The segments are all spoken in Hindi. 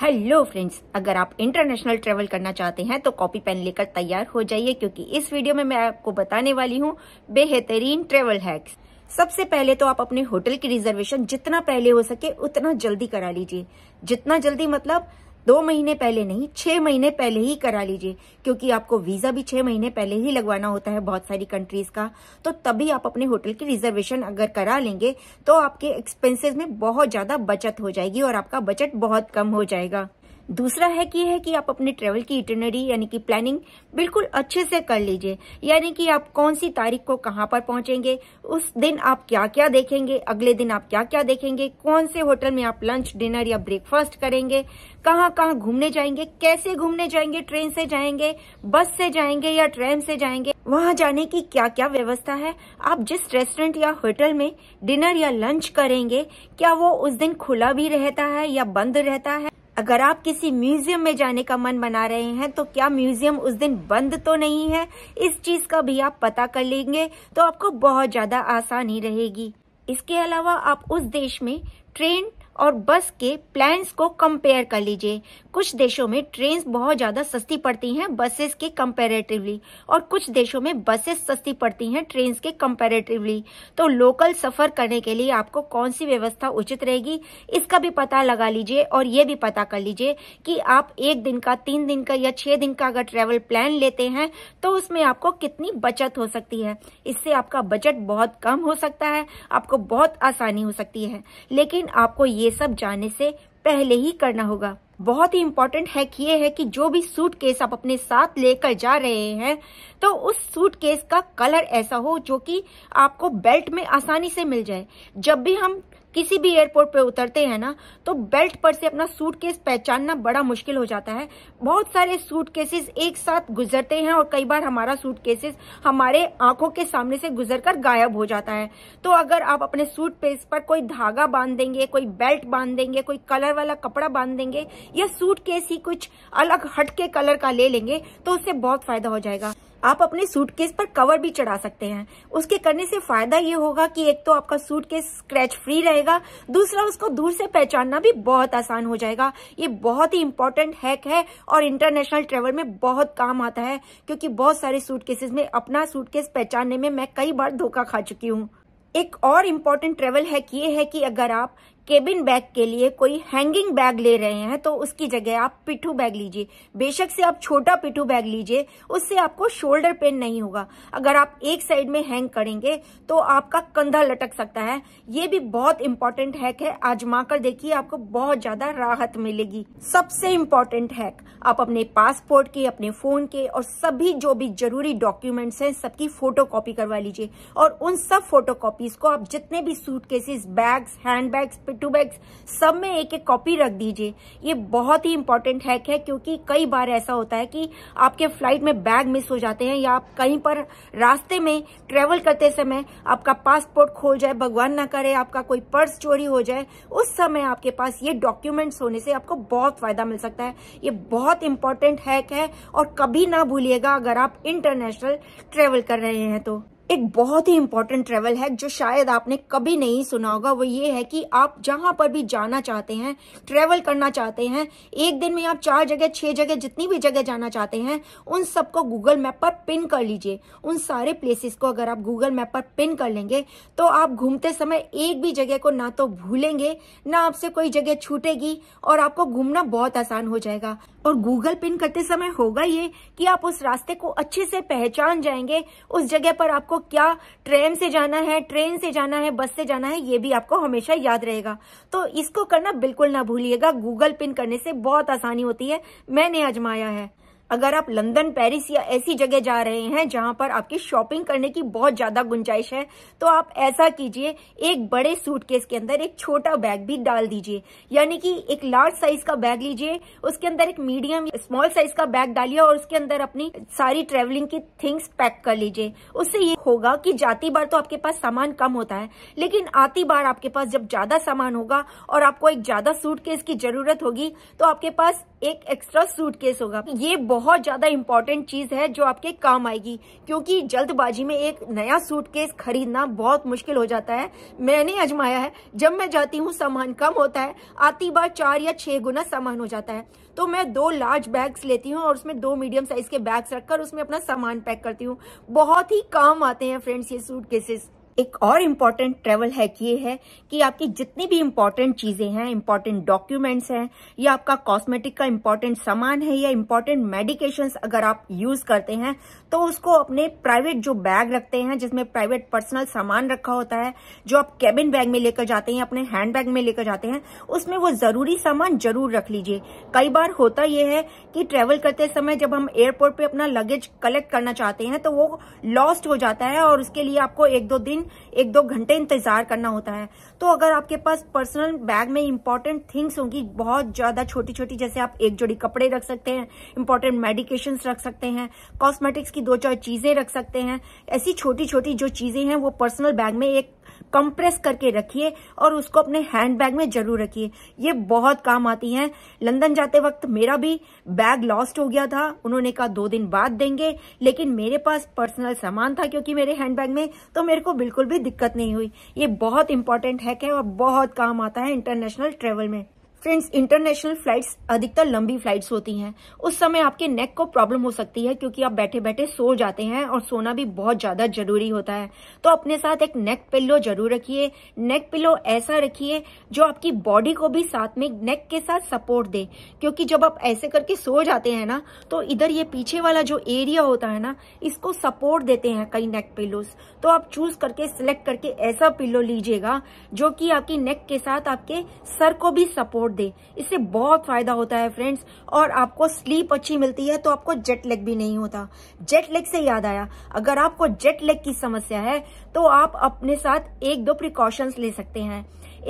हेलो फ्रेंड्स अगर आप इंटरनेशनल ट्रेवल करना चाहते हैं तो कॉपी पेन लेकर तैयार हो जाइए क्योंकि इस वीडियो में मैं आपको बताने वाली हूँ बेहतरीन ट्रेवल हैक्स सबसे पहले तो आप अपने होटल की रिजर्वेशन जितना पहले हो सके उतना जल्दी करा लीजिए जितना जल्दी मतलब दो महीने पहले नहीं छह महीने पहले ही करा लीजिए क्योंकि आपको वीजा भी छह महीने पहले ही लगवाना होता है बहुत सारी कंट्रीज का तो तभी आप अपने होटल की रिजर्वेशन अगर करा लेंगे तो आपके एक्सपेंसेस में बहुत ज्यादा बचत हो जाएगी और आपका बजट बहुत कम हो जाएगा दूसरा है कि है कि आप अपने ट्रेवल की इटनरी यानी कि प्लानिंग बिल्कुल अच्छे से कर लीजिए यानी कि आप कौन सी तारीख को कहाँ पर पहुंचेंगे उस दिन आप क्या क्या देखेंगे अगले दिन आप क्या क्या देखेंगे कौन से होटल में आप लंच डिनर या ब्रेकफास्ट करेंगे कहाँ कहाँ घूमने जाएंगे कैसे घूमने जाएंगे ट्रेन से जाएंगे बस से जाएंगे या ट्रेन से जाएंगे वहां जाने की क्या क्या व्यवस्था है आप जिस रेस्टोरेंट या होटल में डिनर या लंच करेंगे क्या वो उस दिन खुला भी रहता है या बंद रहता है अगर आप किसी म्यूजियम में जाने का मन बना रहे हैं तो क्या म्यूजियम उस दिन बंद तो नहीं है इस चीज का भी आप पता कर लेंगे तो आपको बहुत ज्यादा आसानी रहेगी इसके अलावा आप उस देश में ट्रेन और बस के प्लान्स को कंपेयर कर लीजिए कुछ देशों में ट्रेन बहुत ज़्यादा सस्ती पड़ती हैं बसेस के कंपेरेटिवली और कुछ देशों में बसेस सस्ती पड़ती हैं ट्रेन के कंपेरेटिवली तो लोकल सफ़र करने के लिए आपको कौन सी व्यवस्था उचित रहेगी इसका भी पता लगा लीजिए और ये भी पता कर लीजिए कि आप एक दिन का तीन दिन का या छह दिन का अगर ट्रेवल प्लान लेते हैं तो उसमें आपको कितनी बचत हो सकती है इससे आपका बजट बहुत कम हो सकता है आपको बहुत आसानी हो सकती है लेकिन आपको ये ये सब जाने से पहले ही करना होगा बहुत ही इम्पोर्टेंट हैक ये है कि जो भी सूट केस आप अपने साथ लेकर जा रहे हैं तो उस सूट केस का कलर ऐसा हो जो कि आपको बेल्ट में आसानी से मिल जाए जब भी हम किसी भी एयरपोर्ट पर उतरते हैं ना तो बेल्ट पर से अपना सूटकेस पहचानना बड़ा मुश्किल हो जाता है बहुत सारे सूटकेसेस एक साथ गुजरते हैं और कई बार हमारा सूटकेसेस हमारे आंखों के सामने से गुजर कर गायब हो जाता है तो अगर आप अपने सूट पेस पर कोई धागा बांध देंगे कोई बेल्ट बांध देंगे कोई कलर वाला कपड़ा बांध देंगे या सूट केस ही कुछ अलग हटके कलर का ले लेंगे तो उससे बहुत फायदा हो जाएगा आप अपने सूटकेस पर कवर भी चढ़ा सकते हैं उसके करने से फायदा ये होगा कि एक तो आपका सूटकेस स्क्रैच फ्री रहेगा दूसरा उसको दूर से पहचानना भी बहुत आसान हो जाएगा ये बहुत ही इम्पोर्टेंट हैक है और इंटरनेशनल ट्रेवल में बहुत काम आता है क्योंकि बहुत सारे सूटकेसेस में अपना सूटकेस पहचानने में मैं कई बार धोखा खा चुकी हूँ एक और इम्पोर्टेंट ट्रेवल हैक ये है कि अगर आप केबिन बैग के लिए कोई हैंगिंग बैग ले रहे हैं तो उसकी जगह आप पिट्ठू बैग लीजिए बेशक से आप छोटा पिट्ठू बैग लीजिए उससे आपको शोल्डर पेन नहीं होगा अगर आप एक साइड में हैंग करेंगे तो आपका कंधा लटक सकता है ये भी बहुत इंपॉर्टेंट हैक है आजमा कर देखिए आपको बहुत ज्यादा राहत मिलेगी सबसे इम्पोर्टेंट हैक आप अपने पासपोर्ट के अपने फोन के और सभी जो भी जरूरी डॉक्यूमेंट्स हैं सबकी फोटो करवा लीजिए और उन सब फोटो को आप जितने भी suit bags hand to bags सब में एक एक कॉपी रख दीजिए ये बहुत ही इंपॉर्टेंट हैक है क्योंकि कई बार ऐसा होता है कि आपके फ्लाइट में बैग मिस हो जाते हैं या आप कहीं पर रास्ते में ट्रेवल करते समय आपका पासपोर्ट खोल जाए भगवान ना करे आपका कोई पर्स चोरी हो जाए उस समय आपके पास ये डॉक्यूमेंट्स होने से आपको बहुत फायदा मिल सकता है ये बहुत इंपॉर्टेंट हैक है और कभी ना भूलिएगा अगर आप इंटरनेशनल ट्रेवल कर रहे हैं तो एक बहुत ही इंपॉर्टेंट ट्रेवल है जो शायद आपने कभी नहीं सुना होगा वो ये है कि आप जहां पर भी जाना चाहते हैं ट्रेवल करना चाहते हैं एक दिन में आप चार जगह छह जगह जितनी भी जगह जाना चाहते हैं उन सबको गूगल मैप पर पिन कर लीजिए उन सारे प्लेसेस को अगर आप गूगल मैप पर पिन कर लेंगे तो आप घूमते समय एक भी जगह को ना तो भूलेंगे ना आपसे कोई जगह छूटेगी और आपको घूमना बहुत आसान हो जाएगा और गूगल पिन करते समय होगा ये कि आप उस रास्ते को अच्छे से पहचान जाएंगे उस जगह पर आपको आपको क्या ट्रेन से जाना है ट्रेन से जाना है बस से जाना है ये भी आपको हमेशा याद रहेगा तो इसको करना बिल्कुल ना भूलिएगा गूगल पिन करने से बहुत आसानी होती है मैंने आजमाया है अगर आप लंदन पेरिस या ऐसी जगह जा रहे हैं जहां पर आपकी शॉपिंग करने की बहुत ज्यादा गुंजाइश है तो आप ऐसा कीजिए एक बड़े सूटकेस के अंदर एक छोटा बैग भी डाल दीजिए यानी कि एक लार्ज साइज का बैग लीजिए उसके अंदर एक मीडियम स्मॉल साइज का बैग डालिए और उसके अंदर अपनी सारी ट्रेवलिंग की थिंग्स पैक कर लीजिए उससे ये होगा कि जाती बार तो आपके पास सामान कम होता है लेकिन आती बार आपके पास जब ज्यादा सामान होगा और आपको एक ज्यादा सूट की जरूरत होगी तो आपके पास एक एक्स्ट्रा सूट केस होगा ये बहुत ज्यादा इम्पोर्टेंट चीज है जो आपके काम आएगी क्योंकि जल्दबाजी में एक नया सूट केस खरीदना बहुत मुश्किल हो जाता है मैंने अजमाया है जब मैं जाती हूँ सामान कम होता है आती बार चार या छह गुना सामान हो जाता है तो मैं दो लार्ज बैग्स लेती हूँ और उसमें दो मीडियम साइज के बैग्स रखकर उसमें अपना सामान पैक करती हूँ बहुत ही काम आते हैं फ्रेंड्स ये सूट केसेस एक और इम्पॉर्टेंट ट्रेवल हैक ये है कि आपकी जितनी भी इम्पॉर्टेंट चीजें हैं इम्पॉर्टेंट डॉक्यूमेंट्स हैं या आपका कॉस्मेटिक का इम्पॉर्टेंट सामान है या इम्पॉर्टेंट मेडिकेशन अगर आप यूज करते हैं तो उसको अपने प्राइवेट जो बैग रखते हैं जिसमें प्राइवेट पर्सनल सामान रखा होता है जो आप कैबिन बैग में लेकर जाते हैं अपने हैंड बैग में लेकर जाते हैं उसमें वो जरूरी सामान जरूर रख लीजिए कई बार होता यह है कि ट्रेवल करते समय जब हम एयरपोर्ट पर अपना लगेज कलेक्ट करना चाहते हैं तो वो लॉस्ट हो जाता है और उसके लिए आपको एक दो दिन एक दो घंटे इंतजार करना होता है तो अगर आपके पास पर्सनल बैग में इंपॉर्टेंट थिंग्स होंगी बहुत ज्यादा छोटी छोटी जैसे आप एक जोड़ी कपड़े रख सकते हैं इंपॉर्टेंट मेडिकेशन रख सकते हैं कॉस्मेटिक्स की दो चार चीजें रख सकते हैं ऐसी छोटी छोटी जो चीजें हैं वो पर्सनल बैग में एक कंप्रेस करके रखिए और उसको अपने हैंड बैग में जरूर रखिए ये बहुत काम आती हैं लंदन जाते वक्त मेरा भी बैग लॉस्ट हो गया था उन्होंने कहा दो दिन बाद देंगे लेकिन मेरे पास पर्सनल सामान था क्योंकि मेरे हैंड बैग में तो मेरे को बिल्कुल भी दिक्कत नहीं हुई ये बहुत इंपॉर्टेंट हैक है और बहुत काम आता है इंटरनेशनल ट्रेवल में फ्रेंड्स इंटरनेशनल फ्लाइट्स अधिकतर लंबी फ्लाइट्स होती हैं उस समय आपके नेक को प्रॉब्लम हो सकती है क्योंकि आप बैठे बैठे सो जाते हैं और सोना भी बहुत ज्यादा जरूरी होता है तो अपने साथ एक नेक पिल्लो जरूर रखिए नेक पिल्लो ऐसा रखिए जो आपकी बॉडी को भी साथ में नेक के साथ सपोर्ट दे क्योंकि जब आप ऐसे करके सो जाते हैं ना तो इधर ये पीछे वाला जो एरिया होता है ना इसको सपोर्ट देते हैं कई नेक पिल्लोज तो आप चूज करके सिलेक्ट करके ऐसा पिल्लो लीजिएगा जो कि आपकी नेक के साथ आपके सर को भी सपोर्ट दे इससे बहुत फायदा होता है फ्रेंड्स और आपको स्लीप अच्छी मिलती है तो आपको जेट लेग भी नहीं होता जेट लेग से याद आया अगर आपको जेट लेग की समस्या है तो आप अपने साथ एक दो प्रिकॉशंस ले सकते हैं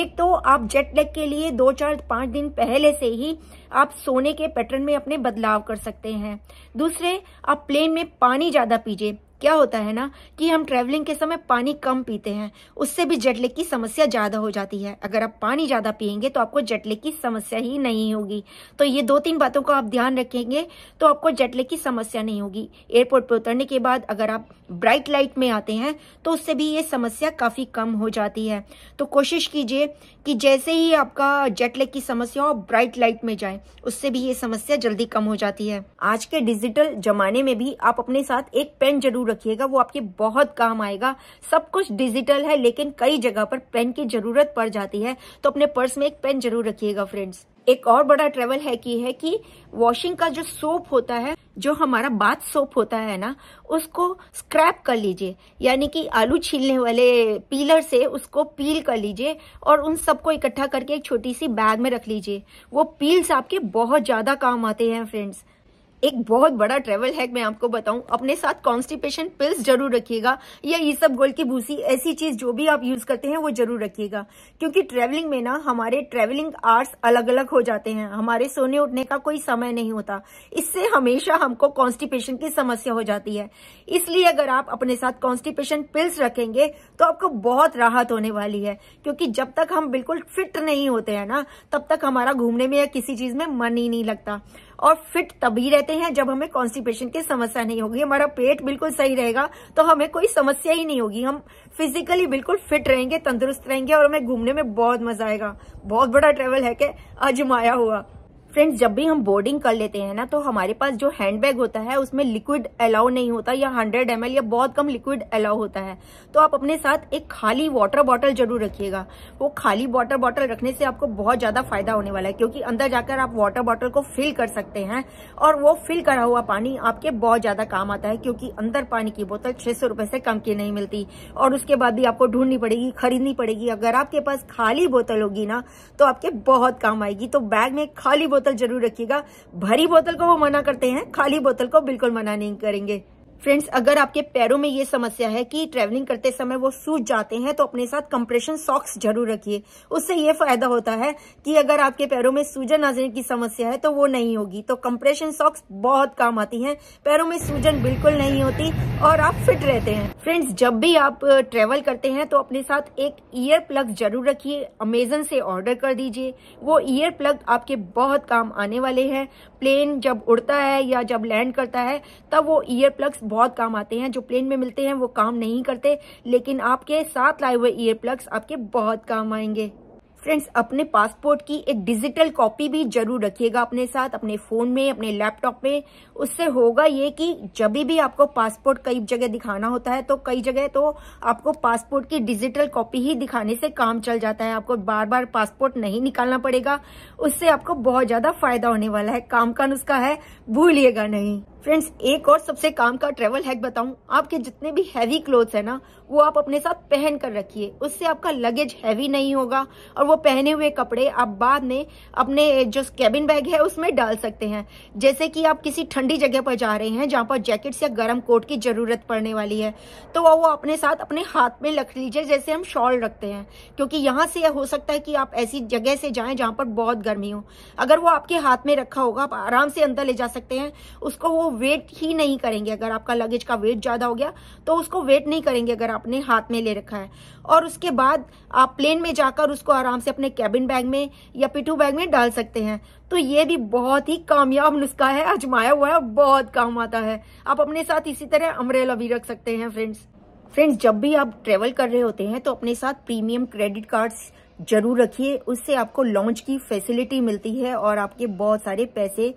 एक तो आप जेट लेग के लिए दो चार पांच दिन पहले से ही आप सोने के पैटर्न में अपने बदलाव कर सकते हैं दूसरे आप प्लेन में पानी ज्यादा पीजिए क्या होता है ना कि हम ट्रैवलिंग के समय पानी कम पीते हैं उससे भी जटले की समस्या ज़्यादा हो जाती है अगर आप पानी ज़्यादा पियेंगे तो आपको जटले की समस्या ही नहीं होगी तो ये दो तीन बातों का आप ध्यान रखेंगे तो आपको जटले की समस्या नहीं होगी एयरपोर्ट पर उतरने के बाद अगर आप ब्राइट लाइट में आते हैं तो उससे भी ये समस्या काफ़ी कम हो जाती है तो कोशिश कीजिए कि जैसे ही आपका जटले की समस्या हो ब्राइट लाइट में जाए उससे भी ये समस्या जल्दी कम हो जाती है आज के डिजिटल जमाने में भी आप अपने साथ एक पेन जरूर रखिएगा वो आपके बहुत काम आएगा सब कुछ डिजिटल है लेकिन कई जगह पर पेन की जरूरत पड़ जाती है तो अपने पर्स में एक पेन जरूर रखिएगा फ्रेंड्स एक और बड़ा ट्रेवल है कि है कि वॉशिंग का जो सोप होता है जो हमारा बाथ सोप होता है ना उसको स्क्रैप कर लीजिए यानी कि आलू छीलने वाले पीलर से उसको पील कर लीजिए और उन सबको इकट्ठा करके एक छोटी सी बैग में रख लीजिए वो पील्स आपके बहुत ज़्यादा काम आते हैं फ्रेंड्स एक बहुत बड़ा ट्रेवल हैक मैं आपको बताऊं अपने साथ कॉन्स्टिपेशन पिल्स जरूर रखिएगा या ये सब गोल की भूसी ऐसी चीज जो भी आप यूज करते हैं वो जरूर रखिएगा क्योंकि ट्रेवलिंग में ना हमारे ट्रेवलिंग आर्ट्स अलग अलग हो जाते हैं हमारे सोने उठने का कोई समय नहीं होता इससे हमेशा हमको कॉन्स्टिपेशन की समस्या हो जाती है इसलिए अगर आप अपने साथ कॉन्स्टिपेशन पिल्स रखेंगे तो आपको बहुत राहत होने वाली है क्योंकि जब तक हम बिल्कुल फिट नहीं होते हैं ना तब तक हमारा घूमने में या किसी चीज में मन ही नहीं लगता और फिट तभी रहते हैं जब हमें कॉन्स्टिपेशन की समस्या नहीं होगी हमारा पेट बिल्कुल सही रहेगा तो हमें कोई समस्या ही नहीं होगी हम फिजिकली बिल्कुल फिट रहेंगे तंदुरुस्त रहेंगे और हमें घूमने में बहुत मजा आएगा बहुत बड़ा ट्रेवल है के अजमाया हुआ फ्रेंड्स जब भी हम बोर्डिंग कर लेते हैं ना तो हमारे पास जो हैंड बैग होता है उसमें लिक्विड अलाउ नहीं होता या 100 एम या बहुत कम लिक्विड अलाउ होता है तो आप अपने साथ एक खाली वाटर बॉटल जरूर रखिएगा वो खाली वाटर बॉटल रखने से आपको बहुत ज़्यादा फायदा होने वाला है क्योंकि अंदर जाकर आप वाटर बॉटल को फिल कर सकते हैं और वो फिल करा हुआ पानी आपके बहुत ज़्यादा काम आता है क्योंकि अंदर पानी की बोतल छह सौ से कम की नहीं मिलती और उसके बाद भी आपको ढूंढनी पड़ेगी खरीदनी पड़ेगी अगर आपके पास खाली बोतल होगी ना तो आपके बहुत काम आएगी तो बैग में खाली बोतल बोतल जरूर रखिएगा भरी बोतल को वो मना करते हैं खाली बोतल को बिल्कुल मना नहीं करेंगे फ्रेंड्स अगर आपके पैरों में ये समस्या है कि ट्रैवलिंग करते समय वो सूज जाते हैं तो अपने साथ कंप्रेशन सॉक्स जरूर रखिए उससे ये फायदा होता है कि अगर आपके पैरों में सूजन आ जाने की समस्या है तो वो नहीं होगी तो कंप्रेशन सॉक्स बहुत काम आती हैं पैरों में सूजन बिल्कुल नहीं होती और आप फिट रहते हैं फ्रेंड्स जब भी आप ट्रेवल करते हैं तो अपने साथ एक ईयर प्लग जरूर रखिए अमेजन से ऑर्डर कर दीजिए वो ईयर प्लग आपके बहुत काम आने वाले है प्लेन जब उड़ता है या जब लैंड करता है तब वो ईयर प्लग्स बहुत काम आते हैं जो प्लेन में मिलते हैं वो काम नहीं करते लेकिन आपके साथ लाए हुए ईयर प्लग्स आपके बहुत काम आएंगे फ्रेंड्स अपने पासपोर्ट की एक डिजिटल कॉपी भी जरूर रखिएगा अपने साथ अपने फोन में अपने लैपटॉप में उससे होगा ये कि जब भी आपको पासपोर्ट कई जगह दिखाना होता है तो कई जगह तो आपको पासपोर्ट की डिजिटल कॉपी ही दिखाने से काम चल जाता है आपको बार बार पासपोर्ट नहीं निकालना पड़ेगा उससे आपको बहुत ज्यादा फायदा होने वाला है काम का नुस्खा है भूलिएगा नहीं फ्रेंड्स एक और सबसे काम का ट्रेवल हैक बताऊं आपके जितने भी हैवी क्लोथ्स है ना वो आप अपने साथ पहन कर रखिए उससे आपका लगेज हैवी नहीं होगा और वो पहने हुए कपड़े आप बाद में अपने जो कैबिन बैग है उसमें डाल सकते हैं जैसे कि आप किसी ठंडी जगह पर जा रहे हैं जहाँ पर जैकेट्स या गर्म कोट की ज़रूरत पड़ने वाली है तो वो अपने साथ अपने हाथ में रख लीजिए जैसे हम शॉल रखते हैं क्योंकि यहाँ से हो सकता है कि आप ऐसी जगह से जाएं जहाँ पर बहुत गर्मी हो अगर वो आपके हाथ में रखा होगा आप आराम से अंदर ले जा सकते हैं उसको वो वेट ही नहीं करेंगे अगर आपका लगेज का वेट ज़्यादा हो गया तो उसको वेट नहीं करेंगे अगर आपने हाथ में ले रखा है और उसके बाद आप प्लेन में जाकर उसको आराम आराम से अपने कैबिन बैग में या पिटू बैग में डाल सकते हैं तो ये भी बहुत ही कामयाब नुस्खा है आजमाया हुआ है बहुत काम आता है आप अपने साथ इसी तरह अमरेला भी रख सकते हैं फ्रेंड्स फ्रेंड्स जब भी आप ट्रेवल कर रहे होते हैं तो अपने साथ प्रीमियम क्रेडिट कार्ड जरूर रखिए उससे आपको लॉन्च की फैसिलिटी मिलती है और आपके बहुत सारे पैसे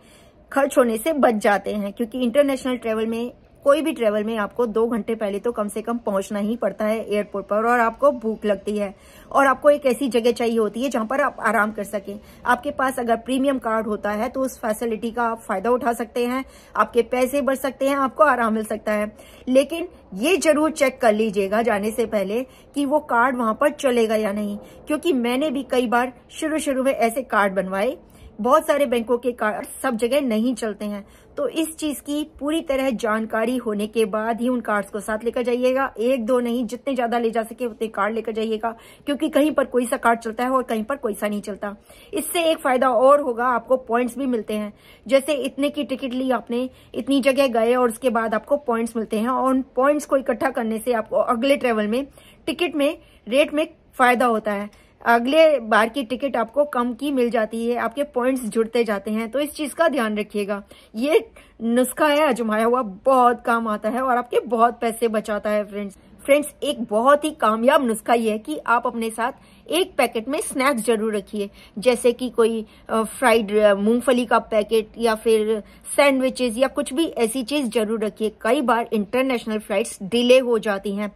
खर्च होने से बच जाते हैं क्योंकि इंटरनेशनल ट्रेवल में कोई भी ट्रेवल में आपको दो घंटे पहले तो कम से कम पहुंचना ही पड़ता है एयरपोर्ट पर और आपको भूख लगती है और आपको एक ऐसी जगह चाहिए होती है जहां पर आप आराम कर सकें आपके पास अगर प्रीमियम कार्ड होता है तो उस फैसिलिटी का आप फायदा उठा सकते हैं आपके पैसे बढ़ सकते हैं आपको आराम मिल सकता है लेकिन ये जरूर चेक कर लीजिएगा जाने से पहले कि वो कार्ड वहां पर चलेगा या नहीं क्योंकि मैंने भी कई बार शुरू शुरू में ऐसे कार्ड बनवाए बहुत सारे बैंकों के कार्ड सब जगह नहीं चलते हैं तो इस चीज की पूरी तरह जानकारी होने के बाद ही उन कार्ड्स को साथ लेकर जाइएगा एक दो नहीं जितने ज्यादा ले जा सके उतने कार्ड लेकर जाइएगा क्योंकि कहीं पर कोई सा कार्ड चलता है और कहीं पर कोई सा नहीं चलता इससे एक फायदा और होगा आपको पॉइंट्स भी मिलते हैं जैसे इतने की टिकट ली आपने इतनी जगह गए और उसके बाद आपको पॉइंट्स मिलते हैं और उन पॉइंट्स को इकट्ठा करने से आपको अगले ट्रेवल में टिकट में रेट में फायदा होता है अगले बार की टिकट आपको कम की मिल जाती है आपके पॉइंट्स जुड़ते जाते हैं तो इस चीज़ का ध्यान रखिएगा ये नुस्खा है अजमाया हुआ बहुत काम आता है और आपके बहुत पैसे बचाता है फ्रेंड्स फ्रेंड्स एक बहुत ही कामयाब नुस्खा ये है कि आप अपने साथ एक पैकेट में स्नैक्स जरूर रखिए जैसे कि कोई फ्राइड मूंगफली का पैकेट या फिर सैंडविचेस या कुछ भी ऐसी चीज़ जरूर रखिए कई बार इंटरनेशनल फ्लाइट्स डिले हो जाती हैं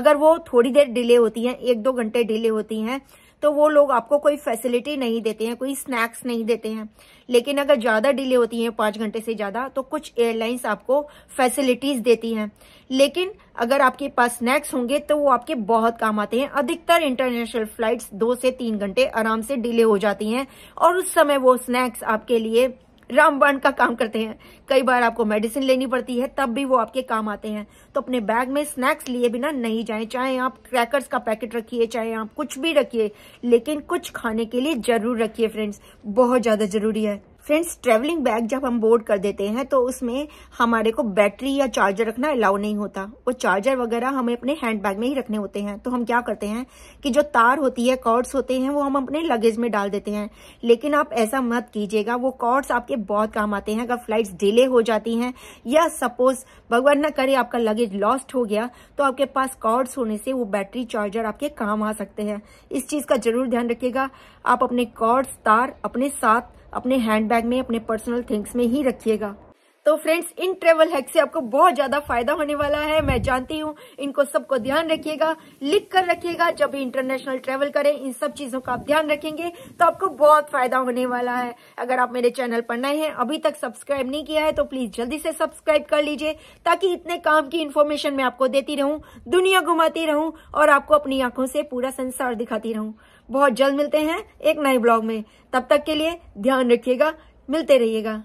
अगर वो थोड़ी देर डिले होती हैं एक दो घंटे डिले होती हैं तो वो लोग आपको कोई फैसिलिटी नहीं देते हैं कोई स्नैक्स नहीं देते हैं लेकिन अगर ज़्यादा डिले होती है पांच घंटे से ज़्यादा तो कुछ एयरलाइंस आपको फैसिलिटीज़ देती हैं लेकिन अगर आपके पास स्नैक्स होंगे तो वो आपके बहुत काम आते हैं अधिकतर इंटरनेशनल फ्लाइट्स दो से तीन घंटे आराम से डिले हो जाती हैं और उस समय वो स्नैक्स आपके लिए रामबाण का काम करते हैं कई बार आपको मेडिसिन लेनी पड़ती है तब भी वो आपके काम आते हैं तो अपने बैग में स्नैक्स लिए बिना नहीं जाएं चाहे आप क्रैकर्स का पैकेट रखिए चाहे आप कुछ भी रखिए लेकिन कुछ खाने के लिए जरूर रखिए फ्रेंड्स बहुत ज़्यादा ज़रूरी है फ्रेंड्स ट्रेवलिंग बैग जब हम बोर्ड कर देते हैं तो उसमें हमारे को बैटरी या चार्जर रखना अलाउ नहीं होता वो चार्जर वगैरह हमें अपने हैंड बैग में ही रखने होते हैं तो हम क्या करते हैं कि जो तार होती है कॉर्ड्स होते हैं वो हम अपने लगेज में डाल देते हैं लेकिन आप ऐसा मत कीजिएगा वो कॉर्ड्स आपके बहुत काम आते हैं अगर फ्लाइट डिले हो जाती है या सपोज भगवान न करे आपका लगेज लॉस्ट हो गया तो आपके पास कॉर्ड्स होने से वो बैटरी चार्जर आपके काम आ सकते हैं इस चीज़ का जरूर ध्यान रखिएगा आप अपने कॉर्ड्स तार अपने साथ अपने हैंड बैग में अपने पर्सनल थिंग्स में ही रखिएगा तो फ्रेंड्स इन ट्रेवल हैक से आपको बहुत ज्यादा फायदा होने वाला है मैं जानती हूँ इनको सबको ध्यान रखिएगा लिख कर रखिएगा जब भी इंटरनेशनल ट्रेवल करें इन सब चीजों का आप ध्यान रखेंगे तो आपको बहुत फायदा होने वाला है अगर आप मेरे चैनल पर नए हैं अभी तक सब्सक्राइब नहीं किया है तो प्लीज जल्दी से सब्सक्राइब कर लीजिए ताकि इतने काम की इन्फॉर्मेशन मैं आपको देती रहूं दुनिया घुमाती रहूं और आपको अपनी आंखों से पूरा संसार दिखाती रहूं बहुत जल्द मिलते हैं एक नए ब्लॉग में तब तक के लिए ध्यान रखिएगा मिलते रहिएगा